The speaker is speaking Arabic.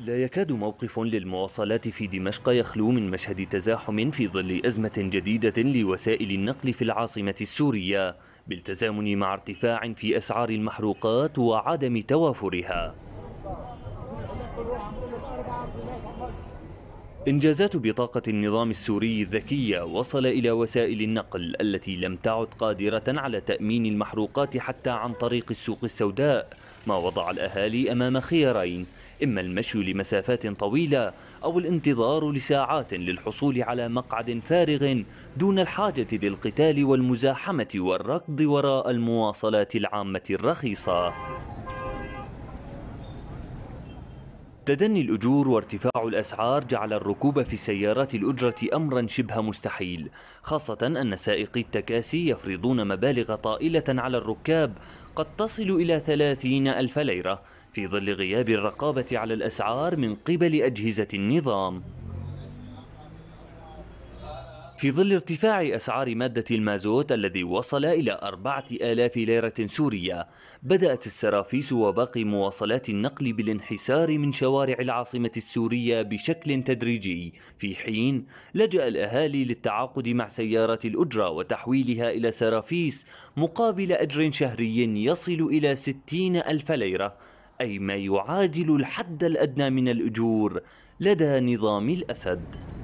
لا يكاد موقف للمواصلات في دمشق يخلو من مشهد تزاحم في ظل أزمة جديدة لوسائل النقل في العاصمة السورية بالتزامن مع ارتفاع في أسعار المحروقات وعدم توافرها إنجازات بطاقة النظام السوري الذكية وصل إلى وسائل النقل التي لم تعد قادرة على تأمين المحروقات حتى عن طريق السوق السوداء ما وضع الأهالي أمام خيارين إما المشي لمسافات طويلة أو الانتظار لساعات للحصول على مقعد فارغ دون الحاجة للقتال والمزاحمة والركض وراء المواصلات العامة الرخيصة تدني الأجور وارتفاع الأسعار جعل الركوب في سيارات الأجرة أمرا شبه مستحيل خاصة أن سائقي التكاسي يفرضون مبالغ طائلة على الركاب قد تصل إلى ثلاثين ألف ليرة في ظل غياب الرقابة على الأسعار من قبل أجهزة النظام في ظل ارتفاع أسعار مادة المازوت الذي وصل إلى أربعة آلاف ليرة سورية بدأت السرافيس وباقي مواصلات النقل بالانحسار من شوارع العاصمة السورية بشكل تدريجي في حين لجأ الأهالي للتعاقد مع سيارات الأجرة وتحويلها إلى سرافيس مقابل أجر شهري يصل إلى ستين ألف ليرة أي ما يعادل الحد الأدنى من الأجور لدى نظام الأسد